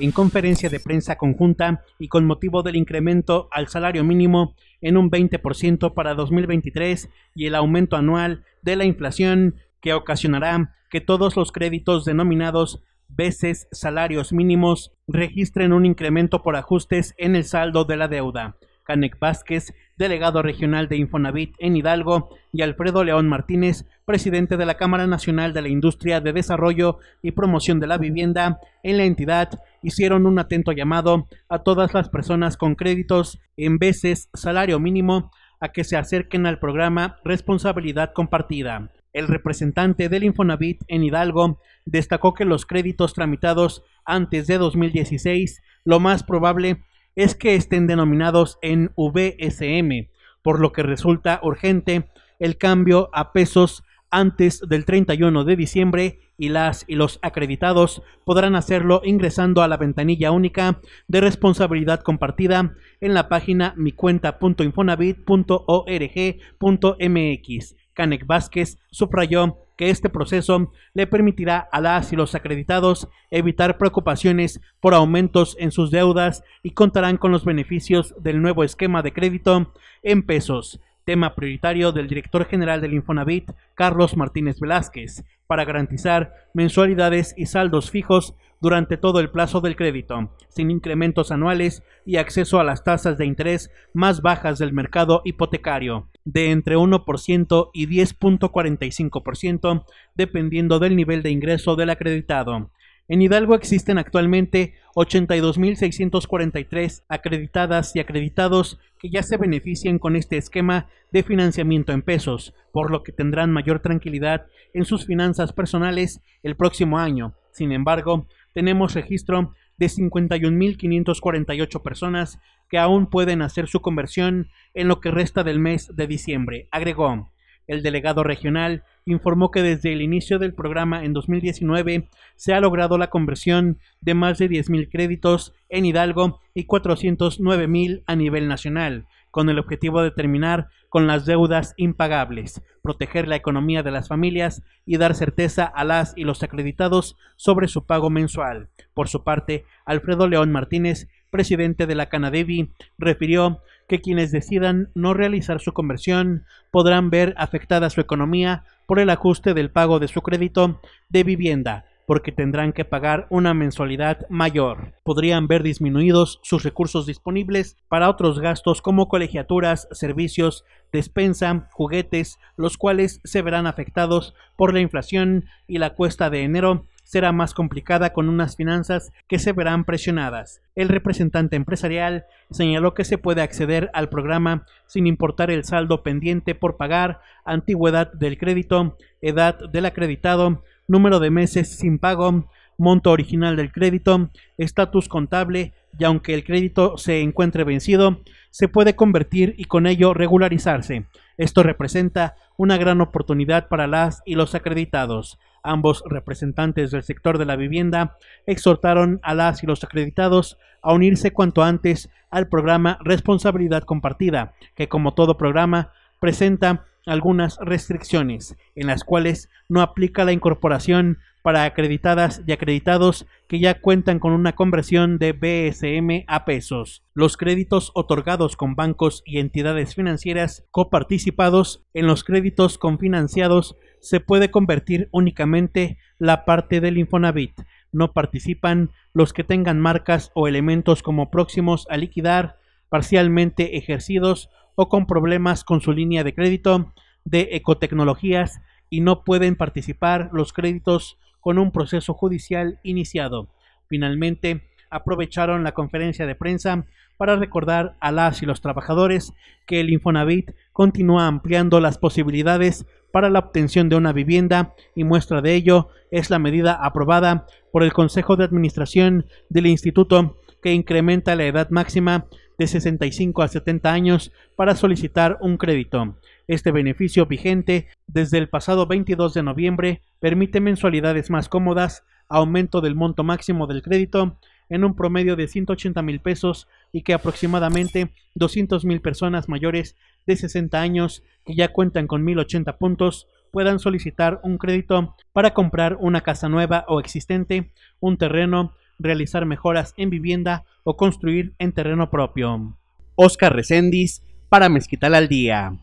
en conferencia de prensa conjunta y con motivo del incremento al salario mínimo en un 20% para 2023 y el aumento anual de la inflación que ocasionará que todos los créditos denominados veces salarios mínimos registren un incremento por ajustes en el saldo de la deuda. Canek Vázquez, delegado regional de Infonavit en Hidalgo, y Alfredo León Martínez, presidente de la Cámara Nacional de la Industria de Desarrollo y Promoción de la Vivienda en la entidad, hicieron un atento llamado a todas las personas con créditos en veces salario mínimo a que se acerquen al programa Responsabilidad Compartida. El representante del Infonavit en Hidalgo destacó que los créditos tramitados antes de 2016 lo más probable es que estén denominados en VSM, por lo que resulta urgente el cambio a pesos antes del 31 de diciembre y las y los acreditados podrán hacerlo ingresando a la ventanilla única de responsabilidad compartida en la página mi micuenta.infonavit.org.mx. Canek Vázquez subrayó que este proceso le permitirá a las y los acreditados evitar preocupaciones por aumentos en sus deudas y contarán con los beneficios del nuevo esquema de crédito en pesos, tema prioritario del director general del Infonavit, Carlos Martínez Velázquez, para garantizar mensualidades y saldos fijos durante todo el plazo del crédito, sin incrementos anuales y acceso a las tasas de interés más bajas del mercado hipotecario de entre 1% y 10.45%, dependiendo del nivel de ingreso del acreditado. En Hidalgo existen actualmente 82.643 acreditadas y acreditados que ya se benefician con este esquema de financiamiento en pesos, por lo que tendrán mayor tranquilidad en sus finanzas personales el próximo año. Sin embargo, tenemos registro de 51.548 personas que aún pueden hacer su conversión en lo que resta del mes de diciembre. Agregó, el delegado regional informó que desde el inicio del programa en 2019 se ha logrado la conversión de más de 10.000 créditos en Hidalgo y 409.000 a nivel nacional, con el objetivo de terminar con las deudas impagables, proteger la economía de las familias y dar certeza a las y los acreditados sobre su pago mensual. Por su parte, Alfredo León Martínez, presidente de la Canadevi, refirió que quienes decidan no realizar su conversión podrán ver afectada su economía por el ajuste del pago de su crédito de vivienda porque tendrán que pagar una mensualidad mayor. Podrían ver disminuidos sus recursos disponibles para otros gastos como colegiaturas, servicios, despensa, juguetes, los cuales se verán afectados por la inflación y la cuesta de enero será más complicada con unas finanzas que se verán presionadas. El representante empresarial señaló que se puede acceder al programa sin importar el saldo pendiente por pagar, antigüedad del crédito, edad del acreditado, número de meses sin pago, monto original del crédito, estatus contable y aunque el crédito se encuentre vencido, se puede convertir y con ello regularizarse. Esto representa una gran oportunidad para las y los acreditados. Ambos representantes del sector de la vivienda exhortaron a las y los acreditados a unirse cuanto antes al programa Responsabilidad Compartida, que como todo programa presenta algunas restricciones, en las cuales no aplica la incorporación para acreditadas y acreditados que ya cuentan con una conversión de BSM a pesos. Los créditos otorgados con bancos y entidades financieras coparticipados en los créditos confinanciados se puede convertir únicamente la parte del Infonavit. No participan los que tengan marcas o elementos como próximos a liquidar, parcialmente ejercidos o con problemas con su línea de crédito de ecotecnologías y no pueden participar los créditos con un proceso judicial iniciado. Finalmente, aprovecharon la conferencia de prensa para recordar a las y los trabajadores que el Infonavit continúa ampliando las posibilidades para la obtención de una vivienda y muestra de ello es la medida aprobada por el Consejo de Administración del Instituto que incrementa la edad máxima de 65 a 70 años para solicitar un crédito. Este beneficio vigente desde el pasado 22 de noviembre permite mensualidades más cómodas, aumento del monto máximo del crédito en un promedio de 180 mil pesos y que aproximadamente 200 mil personas mayores de 60 años que ya cuentan con 1080 puntos puedan solicitar un crédito para comprar una casa nueva o existente, un terreno realizar mejoras en vivienda o construir en terreno propio. Oscar Recendis para Mezquital al Día.